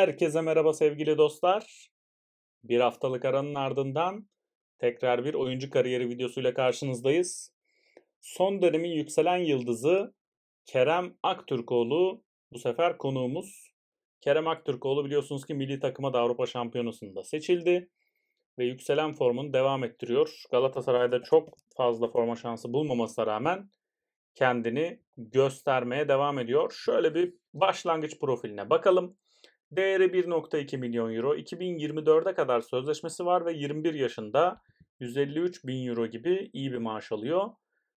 Herkese merhaba sevgili dostlar. Bir haftalık aranın ardından tekrar bir oyuncu kariyeri videosuyla karşınızdayız. Son dönemin yükselen yıldızı Kerem Aktürkoğlu bu sefer konuğumuz. Kerem Aktürkoğlu biliyorsunuz ki milli takıma da Avrupa Şampiyonası'nda seçildi ve yükselen formunu devam ettiriyor. Galatasaray'da çok fazla forma şansı bulmamasına rağmen kendini göstermeye devam ediyor. Şöyle bir başlangıç profiline bakalım. Değeri 1.2 milyon euro. 2024'e kadar sözleşmesi var ve 21 yaşında 153 bin euro gibi iyi bir maaş alıyor.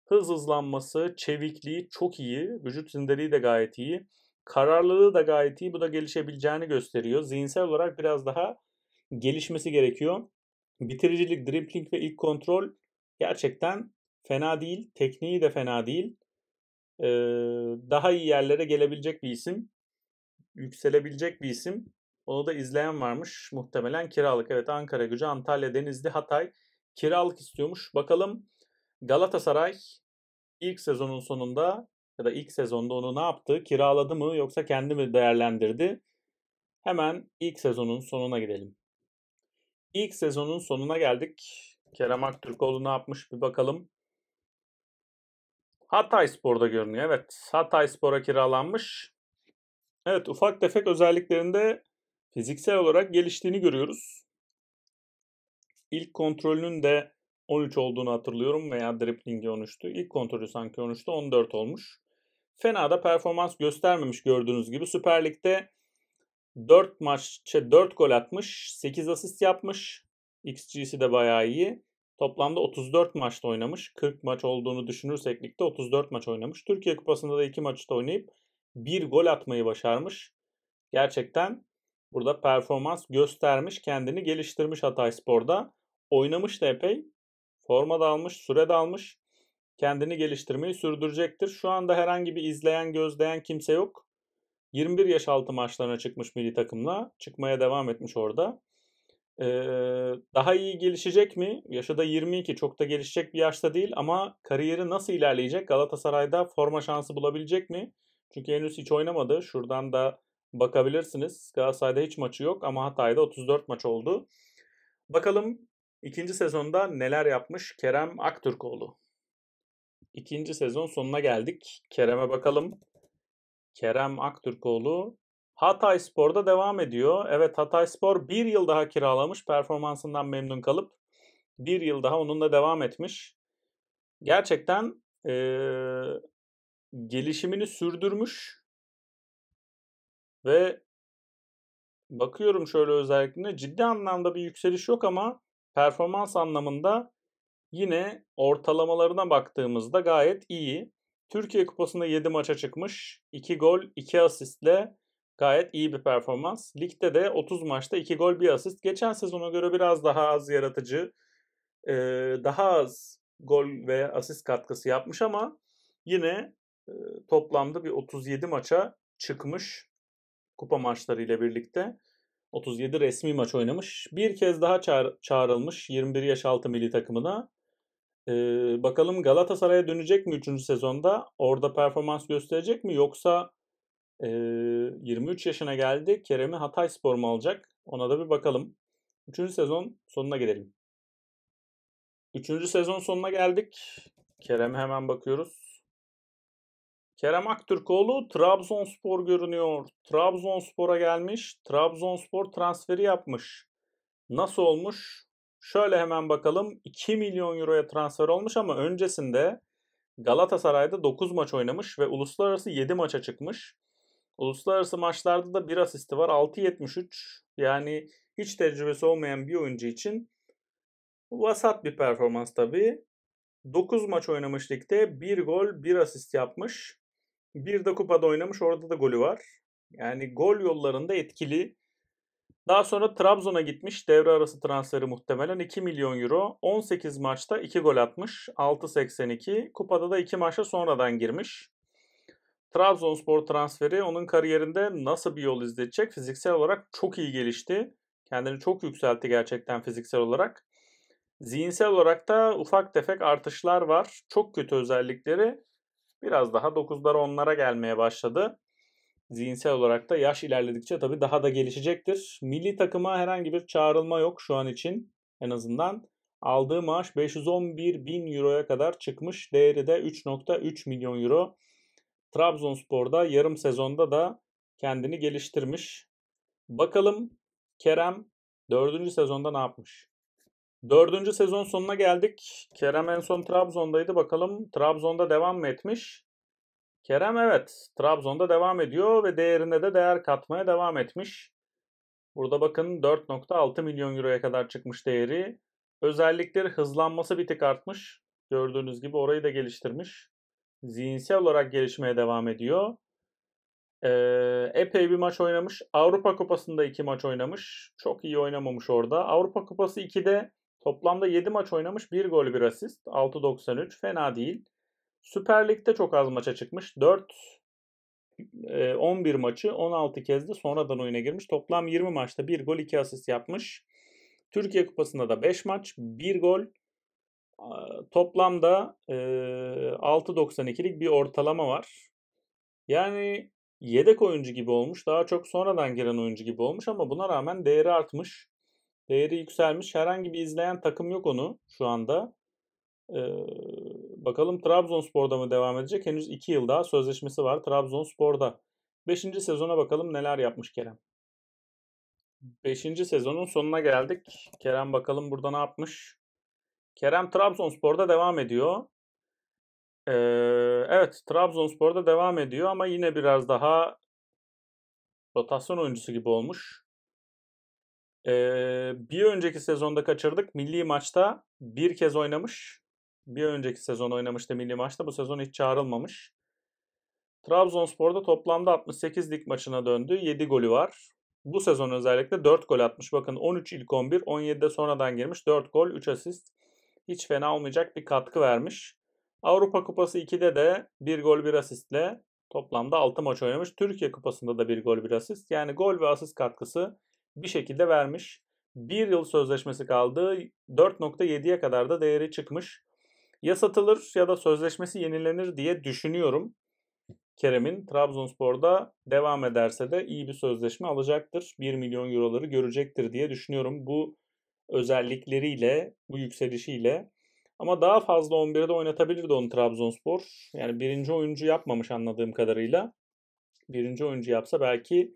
Hız hızlanması, çevikliği çok iyi. Vücut zindeliği de gayet iyi. Kararlılığı da gayet iyi. Bu da gelişebileceğini gösteriyor. Zihinsel olarak biraz daha gelişmesi gerekiyor. Bitiricilik, dribling ve ilk kontrol gerçekten fena değil. Tekniği de fena değil. Ee, daha iyi yerlere gelebilecek bir isim yükselebilecek bir isim. Onu da izleyen varmış muhtemelen kiralık. Evet Ankara gücü, Antalya, Denizli, Hatay kiralık istiyormuş. Bakalım Galatasaray ilk sezonun sonunda ya da ilk sezonda onu ne yaptı? Kiraladı mı yoksa kendi mi değerlendirdi? Hemen ilk sezonun sonuna gidelim. İlk sezonun sonuna geldik. Kerem Aktürkoğlu ne yapmış bir bakalım. Hatay Spor'da görünüyor. Evet Hatay Spor'a kiralanmış. Evet ufak tefek özelliklerinde fiziksel olarak geliştiğini görüyoruz. İlk kontrolünün de 13 olduğunu hatırlıyorum veya driplingi 13'tü. İlk kontrolü sanki 13'tü 14 olmuş. Fena da performans göstermemiş gördüğünüz gibi. Süper Lig'de 4 maç, 4 şey, gol atmış, 8 asist yapmış. XG'si de bayağı iyi. Toplamda 34 maçta oynamış. 40 maç olduğunu düşünürsek ligde 34 maç oynamış. Türkiye Kupası'nda da 2 maçta oynayıp bir gol atmayı başarmış. Gerçekten burada performans göstermiş, kendini geliştirmiş Hatay Spor'da. Oynamış da epey. Forma da almış, süre de almış. Kendini geliştirmeyi sürdürecektir. Şu anda herhangi bir izleyen, gözleyen kimse yok. 21 yaş altı maçlarına çıkmış milli takımla. Çıkmaya devam etmiş orada. Ee, daha iyi gelişecek mi? Yaşı da 22. Çok da gelişecek bir yaşta değil ama kariyeri nasıl ilerleyecek? Galatasaray'da forma şansı bulabilecek mi? Çünkü henüz hiç oynamadı. Şuradan da bakabilirsiniz. Galatasaray'da hiç maçı yok ama Hatay'da 34 maç oldu. Bakalım ikinci sezonda neler yapmış Kerem Aktürkoğlu. İkinci sezon sonuna geldik. Kerem'e bakalım. Kerem Aktürkoğlu Hatay Spor'da devam ediyor. Evet Hatay Spor bir yıl daha kiralamış. Performansından memnun kalıp bir yıl daha onunla devam etmiş. Gerçekten ee, gelişimini sürdürmüş ve bakıyorum şöyle özellikle ciddi anlamda bir yükseliş yok ama performans anlamında yine ortalamalarına baktığımızda gayet iyi. Türkiye Kupası'nda 7 maça çıkmış. 2 gol, 2 asistle gayet iyi bir performans. Ligde de 30 maçta 2 gol, 1 asist. Geçen sezona göre biraz daha az yaratıcı, daha az gol ve asist katkısı yapmış ama yine toplamda bir 37 maça çıkmış kupa maçları birlikte. 37 resmi maç oynamış. Bir kez daha çağır, çağrılmış 21 yaş altı milli takımına. Ee, bakalım Galatasaray'a dönecek mi 3. sezonda? Orada performans gösterecek mi? Yoksa e, 23 yaşına geldi. Kerem'i Hatay Spor mu alacak? Ona da bir bakalım. 3. sezon sonuna gelelim. 3. sezon sonuna geldik. Kerem hemen bakıyoruz. Kerem Aktürkoğlu Trabzonspor görünüyor. Trabzonspor'a gelmiş. Trabzonspor transferi yapmış. Nasıl olmuş? Şöyle hemen bakalım. 2 milyon euroya transfer olmuş ama öncesinde Galatasaray'da 9 maç oynamış ve uluslararası 7 maça çıkmış. Uluslararası maçlarda da bir asisti var. 6.73 yani hiç tecrübesi olmayan bir oyuncu için vasat bir performans tabii. 9 maç oynamış ligde 1 gol 1 asist yapmış. Bir de kupada oynamış orada da golü var. Yani gol yollarında etkili. Daha sonra Trabzon'a gitmiş. Devre arası transferi muhtemelen 2 milyon euro. 18 maçta 2 gol atmış. 6.82. Kupada da 2 maça sonradan girmiş. Trabzonspor transferi onun kariyerinde nasıl bir yol izleyecek? Fiziksel olarak çok iyi gelişti. Kendini çok yükseltti gerçekten fiziksel olarak. Zihinsel olarak da ufak tefek artışlar var. Çok kötü özellikleri Biraz daha 9'lara 10'lara gelmeye başladı. Zihinsel olarak da yaş ilerledikçe tabii daha da gelişecektir. Milli takıma herhangi bir çağrılma yok şu an için en azından. Aldığı maaş 511 bin euroya kadar çıkmış. Değeri de 3.3 milyon euro. Trabzonspor'da yarım sezonda da kendini geliştirmiş. Bakalım Kerem 4. sezonda ne yapmış? Dördüncü sezon sonuna geldik. Kerem en son Trabzon'daydı. Bakalım Trabzon'da devam mı etmiş? Kerem evet Trabzon'da devam ediyor ve değerinde de değer katmaya devam etmiş. Burada bakın 4.6 milyon euroya kadar çıkmış değeri. Özellikleri hızlanması bir tık artmış. Gördüğünüz gibi orayı da geliştirmiş. Zihinsel olarak gelişmeye devam ediyor. Ee, epey bir maç oynamış. Avrupa Kupası'nda iki maç oynamış. Çok iyi oynamamış orada. Avrupa Kupası 2'de Toplamda 7 maç oynamış 1 gol 1 asist 6.93 fena değil. Süper Lig'de çok az maça çıkmış 4 11 e, maçı 16 kez de sonradan oyuna girmiş. Toplam 20 maçta 1 gol 2 asist yapmış. Türkiye Kupası'nda da 5 maç 1 gol toplamda 6.92'lik e, bir ortalama var. Yani yedek oyuncu gibi olmuş. Daha çok sonradan giren oyuncu gibi olmuş ama buna rağmen değeri artmış. Değeri yükselmiş. Herhangi bir izleyen takım yok onu şu anda. Ee, bakalım Trabzonspor'da mı devam edecek? Henüz 2 yıl daha sözleşmesi var Trabzonspor'da. 5. sezona bakalım neler yapmış Kerem. 5. sezonun sonuna geldik. Kerem bakalım burada ne yapmış? Kerem Trabzonspor'da devam ediyor. Ee, evet Trabzonspor'da devam ediyor ama yine biraz daha rotasyon oyuncusu gibi olmuş. Ee, bir önceki sezonda kaçırdık. Milli maçta bir kez oynamış. Bir önceki sezon oynamıştı milli maçta. Bu sezon hiç çağrılmamış. Trabzonspor'da toplamda 68 lig maçına döndü. 7 golü var. Bu sezon özellikle 4 gol atmış. Bakın 13 ilk 11, 17'de sonradan girmiş. 4 gol, 3 asist. Hiç fena olmayacak bir katkı vermiş. Avrupa Kupası 2'de de 1 gol 1 asistle toplamda 6 maç oynamış. Türkiye Kupası'nda da 1 gol 1 asist. Yani gol ve asist katkısı bir şekilde vermiş. Bir yıl sözleşmesi kaldı. 4.7'ye kadar da değeri çıkmış. Ya satılır ya da sözleşmesi yenilenir diye düşünüyorum. Kerem'in Trabzonspor'da devam ederse de iyi bir sözleşme alacaktır. 1 milyon euroları görecektir diye düşünüyorum. Bu özellikleriyle, bu yükselişiyle. Ama daha fazla 11'de oynatabilirdi onu Trabzonspor. Yani birinci oyuncu yapmamış anladığım kadarıyla. Birinci oyuncu yapsa belki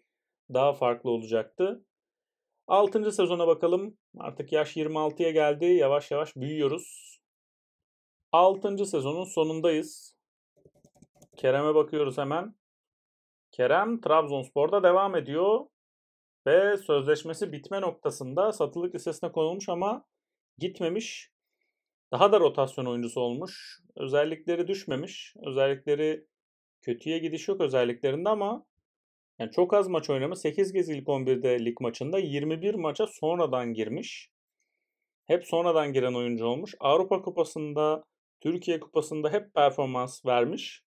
daha farklı olacaktı. 6. sezona bakalım. Artık yaş 26'ya geldi. Yavaş yavaş büyüyoruz. 6. sezonun sonundayız. Kerem'e bakıyoruz hemen. Kerem Trabzonspor'da devam ediyor. Ve sözleşmesi bitme noktasında satılık listesine konulmuş ama gitmemiş. Daha da rotasyon oyuncusu olmuş. Özellikleri düşmemiş. Özellikleri kötüye gidiş yok özelliklerinde ama yani çok az maç oynama. 8 kez ilk 11'de lig maçında 21 maça sonradan girmiş. Hep sonradan giren oyuncu olmuş. Avrupa Kupası'nda, Türkiye Kupası'nda hep performans vermiş.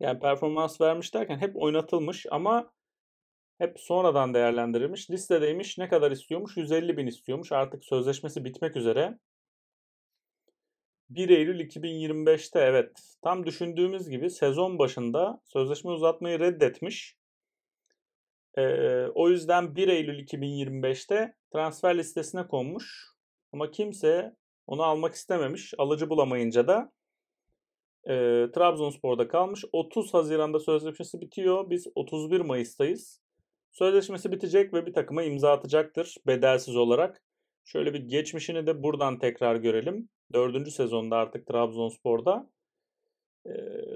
Yani performans vermiş derken hep oynatılmış ama hep sonradan değerlendirilmiş. Listedeymiş ne kadar istiyormuş? 150 bin istiyormuş. Artık sözleşmesi bitmek üzere. 1 Eylül 2025'te evet tam düşündüğümüz gibi sezon başında sözleşme uzatmayı reddetmiş. E, o yüzden 1 Eylül 2025'te transfer listesine konmuş. Ama kimse onu almak istememiş. Alıcı bulamayınca da e, Trabzonspor'da kalmış. 30 Haziran'da sözleşmesi bitiyor. Biz 31 Mayıs'tayız. Sözleşmesi bitecek ve bir takıma imza atacaktır bedelsiz olarak. Şöyle bir geçmişini de buradan tekrar görelim. Dördüncü sezonda artık Trabzonspor'da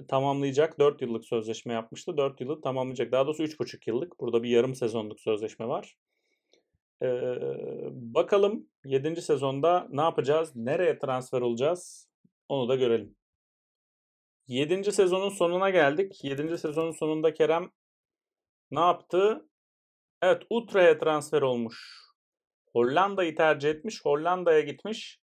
tamamlayacak. 4 yıllık sözleşme yapmıştı. 4 yılı tamamlayacak. Daha doğrusu 3,5 yıllık. Burada bir yarım sezonluk sözleşme var. E, bakalım 7. sezonda ne yapacağız? Nereye transfer olacağız? Onu da görelim. 7. sezonun sonuna geldik. 7. sezonun sonunda Kerem ne yaptı? Evet Utrecht'e transfer olmuş. Hollanda'yı tercih etmiş. Hollanda'ya gitmiş.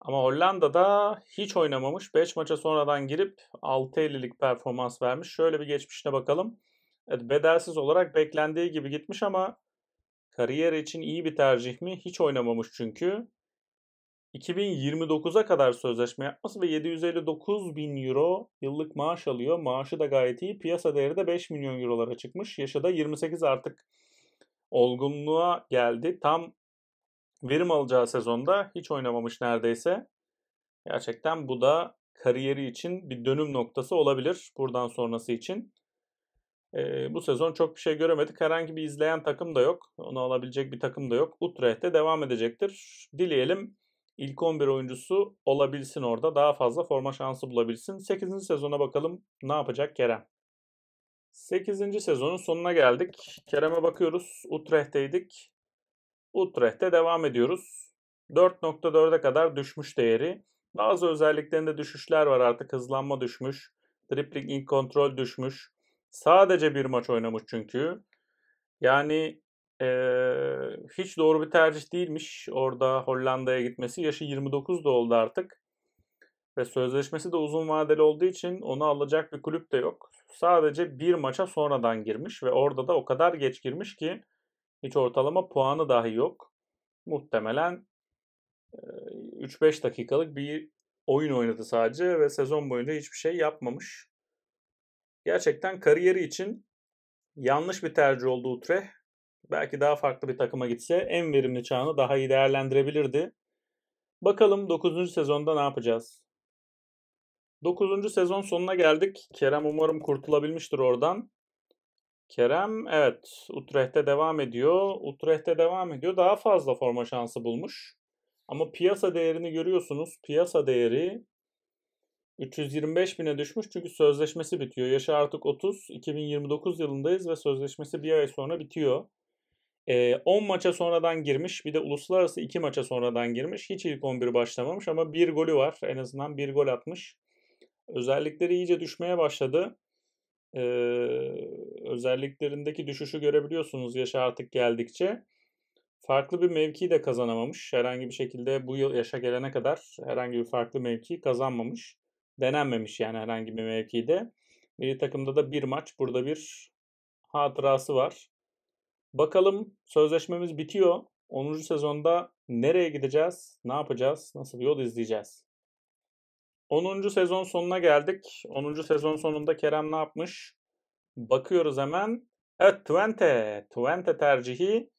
Ama Hollanda'da hiç oynamamış. 5 maça sonradan girip 6.50'lik performans vermiş. Şöyle bir geçmişine bakalım. Evet, bedelsiz olarak beklendiği gibi gitmiş ama kariyer için iyi bir tercih mi? Hiç oynamamış çünkü. 2029'a kadar sözleşme yapması ve 759 bin euro yıllık maaş alıyor. Maaşı da gayet iyi. Piyasa değeri de 5 milyon eurolara çıkmış. Yaşı da 28 artık olgunluğa geldi. Tam verim alacağı sezonda hiç oynamamış neredeyse. Gerçekten bu da kariyeri için bir dönüm noktası olabilir buradan sonrası için. E, bu sezon çok bir şey göremedik. Herhangi bir izleyen takım da yok. Onu alabilecek bir takım da yok. Utrecht'te devam edecektir. Dileyelim ilk 11 oyuncusu olabilsin orada. Daha fazla forma şansı bulabilsin. 8. sezona bakalım ne yapacak Kerem. 8. sezonun sonuna geldik. Kerem'e bakıyoruz. Utrecht'teydik. Utrecht'te devam ediyoruz. 4.4'e kadar düşmüş değeri. Bazı özelliklerinde düşüşler var artık. Hızlanma düşmüş. Tripling in kontrol düşmüş. Sadece bir maç oynamış çünkü. Yani ee, hiç doğru bir tercih değilmiş. Orada Hollanda'ya gitmesi. Yaşı 29 da oldu artık. Ve sözleşmesi de uzun vadeli olduğu için onu alacak bir kulüp de yok. Sadece bir maça sonradan girmiş ve orada da o kadar geç girmiş ki hiç ortalama puanı dahi yok. Muhtemelen 3-5 dakikalık bir oyun oynadı sadece ve sezon boyunca hiçbir şey yapmamış. Gerçekten kariyeri için yanlış bir tercih oldu Utrecht. Belki daha farklı bir takıma gitse en verimli çağını daha iyi değerlendirebilirdi. Bakalım 9. sezonda ne yapacağız? 9. sezon sonuna geldik. Kerem umarım kurtulabilmiştir oradan. Kerem evet Utrecht'te devam ediyor. Utrecht'te devam ediyor. Daha fazla forma şansı bulmuş. Ama piyasa değerini görüyorsunuz. Piyasa değeri 325 bine düşmüş çünkü sözleşmesi bitiyor. Yaşı artık 30. 2029 yılındayız ve sözleşmesi bir ay sonra bitiyor. E, 10 maça sonradan girmiş. Bir de uluslararası 2 maça sonradan girmiş. Hiç ilk 11 başlamamış ama bir golü var. En azından bir gol atmış. Özellikleri iyice düşmeye başladı e, özelliklerindeki düşüşü görebiliyorsunuz yaşa artık geldikçe. Farklı bir mevki de kazanamamış. Herhangi bir şekilde bu yıl yaşa gelene kadar herhangi bir farklı mevki kazanmamış. Denenmemiş yani herhangi bir mevkide. Milli takımda da bir maç burada bir hatırası var. Bakalım sözleşmemiz bitiyor. 10. sezonda nereye gideceğiz, ne yapacağız, nasıl bir yol izleyeceğiz? 10. sezon sonuna geldik. 10. sezon sonunda Kerem ne yapmış? Bakıyoruz hemen. Evet Twente. Twente tercihi.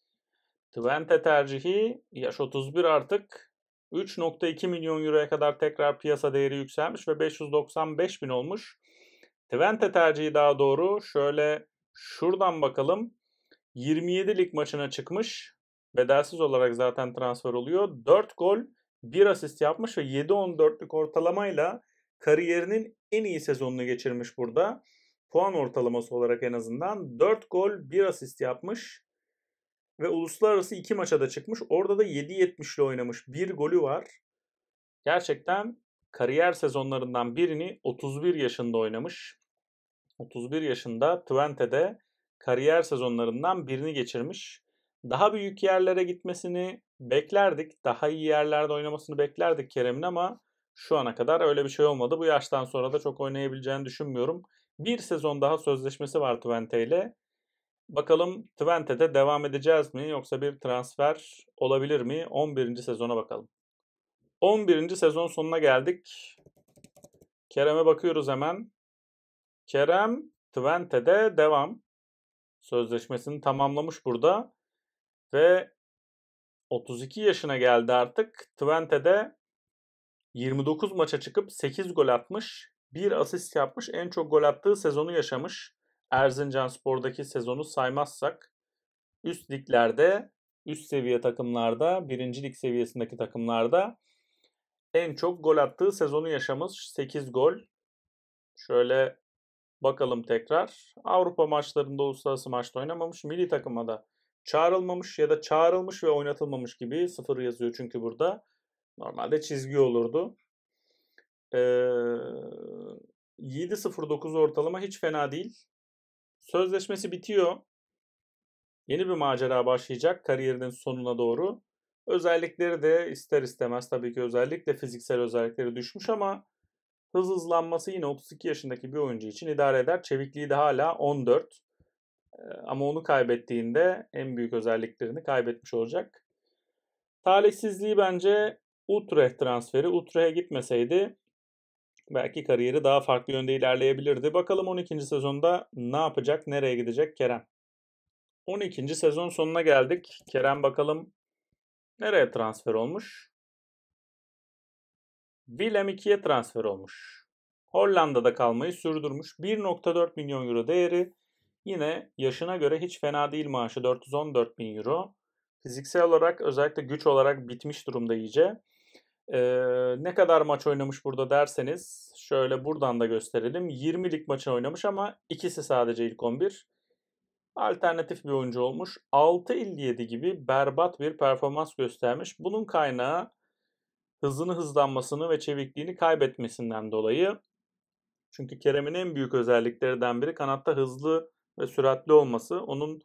Twente tercihi yaş 31 artık. 3.2 milyon euroya kadar tekrar piyasa değeri yükselmiş ve 595 bin olmuş. Twente tercihi daha doğru. Şöyle şuradan bakalım. 27 lig maçına çıkmış. Bedelsiz olarak zaten transfer oluyor. 4 gol 1 asist yapmış ve 7-14'lük ortalamayla kariyerinin en iyi sezonunu geçirmiş burada. Puan ortalaması olarak en azından 4 gol 1 asist yapmış ve uluslararası 2 maça da çıkmış. Orada da 7.70'le oynamış. Bir golü var. Gerçekten kariyer sezonlarından birini 31 yaşında oynamış. 31 yaşında Twente'de kariyer sezonlarından birini geçirmiş. Daha büyük yerlere gitmesini beklerdik. Daha iyi yerlerde oynamasını beklerdik Kerem'in ama şu ana kadar öyle bir şey olmadı. Bu yaştan sonra da çok oynayabileceğini düşünmüyorum. Bir sezon daha sözleşmesi var Twente ile. Bakalım Twente'de devam edeceğiz mi yoksa bir transfer olabilir mi? 11. sezona bakalım. 11. sezon sonuna geldik. Kerem'e bakıyoruz hemen. Kerem Twente'de devam. Sözleşmesini tamamlamış burada. Ve 32 yaşına geldi artık. Twente'de 29 maça çıkıp 8 gol atmış. 1 asist yapmış. En çok gol attığı sezonu yaşamış. Erzincan Spor'daki sezonu saymazsak. Üst liglerde, üst seviye takımlarda, birinci lig seviyesindeki takımlarda en çok gol attığı sezonu yaşamış. 8 gol. Şöyle bakalım tekrar. Avrupa maçlarında uluslararası maçta oynamamış. Milli takıma da çağrılmamış ya da çağrılmış ve oynatılmamış gibi sıfır yazıyor çünkü burada. Normalde çizgi olurdu. Ee, 7.09 ortalama hiç fena değil. Sözleşmesi bitiyor. Yeni bir macera başlayacak kariyerinin sonuna doğru. Özellikleri de ister istemez tabii ki özellikle fiziksel özellikleri düşmüş ama hız hızlanması yine 32 yaşındaki bir oyuncu için idare eder. Çevikliği de hala 14. Ama onu kaybettiğinde en büyük özelliklerini kaybetmiş olacak. Talihsizliği bence Utrecht transferi. Utrecht'e gitmeseydi belki kariyeri daha farklı yönde ilerleyebilirdi. Bakalım 12. sezonda ne yapacak, nereye gidecek Kerem? 12. sezon sonuna geldik. Kerem bakalım nereye transfer olmuş? Willem 2'ye transfer olmuş. Hollanda'da kalmayı sürdürmüş. 1.4 milyon euro değeri Yine yaşına göre hiç fena değil maaşı 414 bin euro. Fiziksel olarak özellikle güç olarak bitmiş durumda iyice. Ee, ne kadar maç oynamış burada derseniz şöyle buradan da gösterelim. 20 lig maçı oynamış ama ikisi sadece ilk 11. Alternatif bir oyuncu olmuş. 6.57 gibi berbat bir performans göstermiş. Bunun kaynağı hızını hızlanmasını ve çevikliğini kaybetmesinden dolayı. Çünkü Kerem'in en büyük özelliklerinden biri kanatta hızlı ve süratli olması. Onun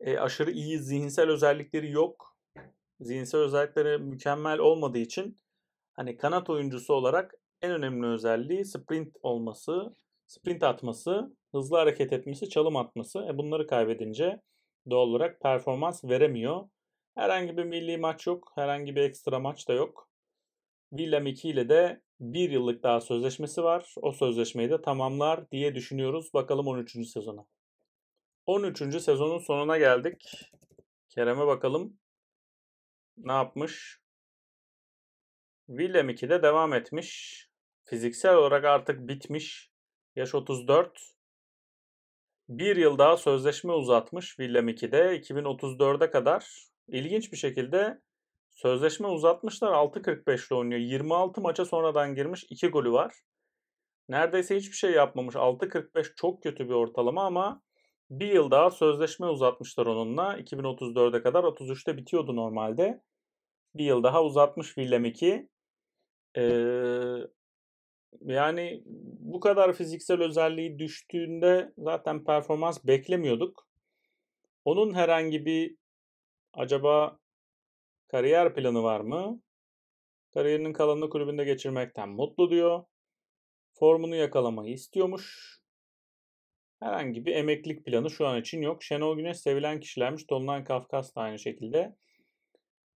e, aşırı iyi zihinsel özellikleri yok. Zihinsel özellikleri mükemmel olmadığı için hani kanat oyuncusu olarak en önemli özelliği sprint olması, sprint atması, hızlı hareket etmesi, çalım atması. E bunları kaybedince doğal olarak performans veremiyor. Herhangi bir milli maç yok. Herhangi bir ekstra maç da yok. Willem 2 ile de bir yıllık daha sözleşmesi var. O sözleşmeyi de tamamlar diye düşünüyoruz. Bakalım 13. sezona. 13. sezonun sonuna geldik. Kerem'e bakalım. Ne yapmış? Willem 2'de devam etmiş. Fiziksel olarak artık bitmiş. Yaş 34. Bir yıl daha sözleşme uzatmış Willem 2'de 2034'e kadar. İlginç bir şekilde sözleşme uzatmışlar 6.45'le oynuyor. 26 maça sonradan girmiş 2 golü var. Neredeyse hiçbir şey yapmamış. 6.45 çok kötü bir ortalama ama bir yıl daha sözleşme uzatmışlar onunla. 2034'e kadar 33'te bitiyordu normalde. Bir yıl daha uzatmış Villemek'i. Ee, yani bu kadar fiziksel özelliği düştüğünde zaten performans beklemiyorduk. Onun herhangi bir acaba kariyer planı var mı? Kariyerinin kalanını kulübünde geçirmekten mutlu diyor. Formunu yakalamayı istiyormuş Herhangi bir emeklilik planı şu an için yok. Şenol Güneş sevilen kişilermiş. Tolunay Kafkas da aynı şekilde.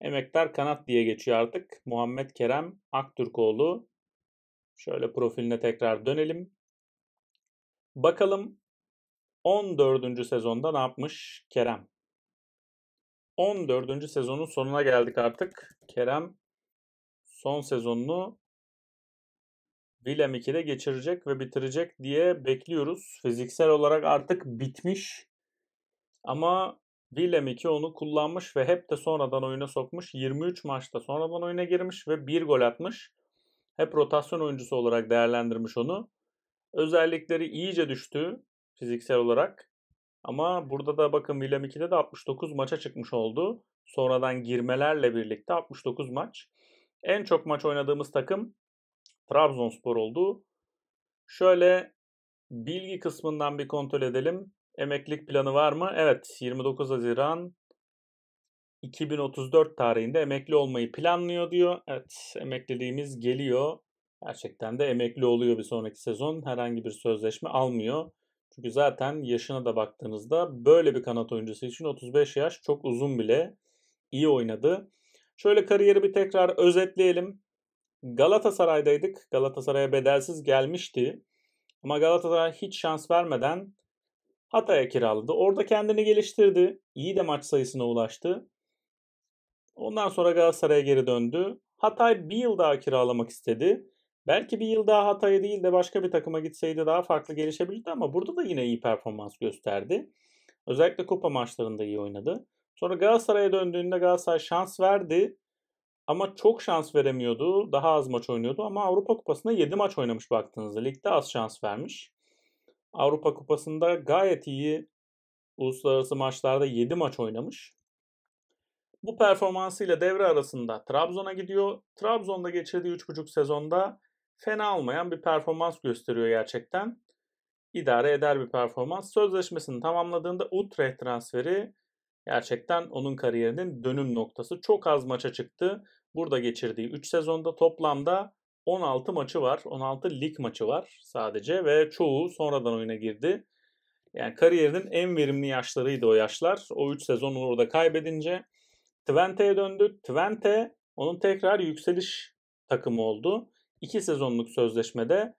Emektar Kanat diye geçiyor artık. Muhammed Kerem Aktürkoğlu. Şöyle profiline tekrar dönelim. Bakalım 14. sezonda ne yapmış Kerem? 14. sezonun sonuna geldik artık. Kerem son sezonunu Willem 2'de geçirecek ve bitirecek diye bekliyoruz. Fiziksel olarak artık bitmiş. Ama Willem 2 onu kullanmış ve hep de sonradan oyuna sokmuş. 23 maçta sonradan oyuna girmiş ve 1 gol atmış. Hep rotasyon oyuncusu olarak değerlendirmiş onu. Özellikleri iyice düştü fiziksel olarak. Ama burada da bakın Willem 2'de de 69 maça çıkmış oldu. Sonradan girmelerle birlikte 69 maç. En çok maç oynadığımız takım Trabzonspor oldu. Şöyle bilgi kısmından bir kontrol edelim. Emeklilik planı var mı? Evet 29 Haziran 2034 tarihinde emekli olmayı planlıyor diyor. Evet emekliliğimiz geliyor. Gerçekten de emekli oluyor bir sonraki sezon. Herhangi bir sözleşme almıyor. Çünkü zaten yaşına da baktığınızda böyle bir kanat oyuncusu için 35 yaş çok uzun bile iyi oynadı. Şöyle kariyeri bir tekrar özetleyelim. Galatasaray'daydık. Galatasaray'a bedelsiz gelmişti. Ama Galatasaray hiç şans vermeden Hatay'a kiraladı. Orada kendini geliştirdi. İyi de maç sayısına ulaştı. Ondan sonra Galatasaray'a geri döndü. Hatay bir yıl daha kiralamak istedi. Belki bir yıl daha Hatay'a değil de başka bir takıma gitseydi daha farklı gelişebilirdi ama burada da yine iyi performans gösterdi. Özellikle kupa maçlarında iyi oynadı. Sonra Galatasaray'a döndüğünde Galatasaray şans verdi ama çok şans veremiyordu. Daha az maç oynuyordu ama Avrupa Kupası'nda 7 maç oynamış baktığınızda. Ligde az şans vermiş. Avrupa Kupası'nda gayet iyi uluslararası maçlarda 7 maç oynamış. Bu performansıyla devre arasında Trabzon'a gidiyor. Trabzon'da geçirdiği 3,5 sezonda fena olmayan bir performans gösteriyor gerçekten. İdare eder bir performans. Sözleşmesini tamamladığında Utrecht transferi gerçekten onun kariyerinin dönüm noktası. Çok az maça çıktı. Burada geçirdiği 3 sezonda toplamda 16 maçı var. 16 lig maçı var sadece ve çoğu sonradan oyuna girdi. Yani kariyerinin en verimli yaşlarıydı o yaşlar. O 3 sezonu orada kaybedince Twente'ye döndü. Twente onun tekrar yükseliş takımı oldu. 2 sezonluk sözleşmede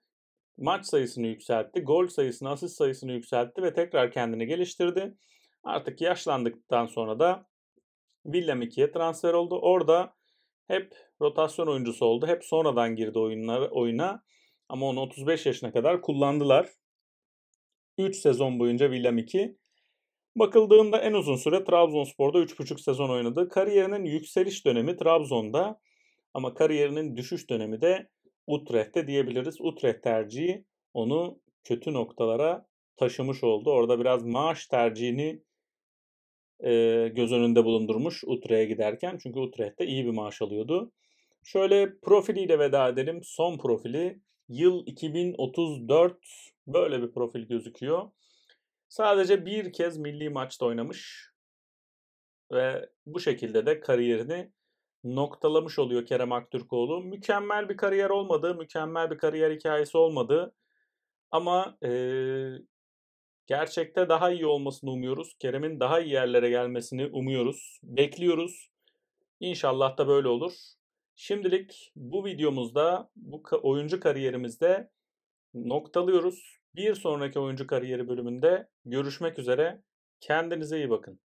maç sayısını yükseltti, gol sayısını, asist sayısını yükseltti ve tekrar kendini geliştirdi. Artık yaşlandıktan sonra da Willem 2'ye transfer oldu. Orada hep rotasyon oyuncusu oldu. Hep sonradan girdi oyunlara, oyuna. Ama onu 35 yaşına kadar kullandılar. 3 sezon boyunca Willem 2. Bakıldığında en uzun süre Trabzonspor'da 3,5 sezon oynadı. Kariyerinin yükseliş dönemi Trabzon'da ama kariyerinin düşüş dönemi de Utrecht'te diyebiliriz. Utrecht tercihi onu kötü noktalara taşımış oldu. Orada biraz maaş tercihini e, göz önünde bulundurmuş Utrecht'e giderken. Çünkü Utrecht'te iyi bir maaş alıyordu. Şöyle profiliyle veda edelim. Son profili yıl 2034 böyle bir profil gözüküyor. Sadece bir kez milli maçta oynamış ve bu şekilde de kariyerini noktalamış oluyor Kerem Aktürkoğlu. Mükemmel bir kariyer olmadı, mükemmel bir kariyer hikayesi olmadı. Ama e, Gerçekte daha iyi olmasını umuyoruz. Kerem'in daha iyi yerlere gelmesini umuyoruz. Bekliyoruz. İnşallah da böyle olur. Şimdilik bu videomuzda bu oyuncu kariyerimizde noktalıyoruz. Bir sonraki oyuncu kariyeri bölümünde görüşmek üzere. Kendinize iyi bakın.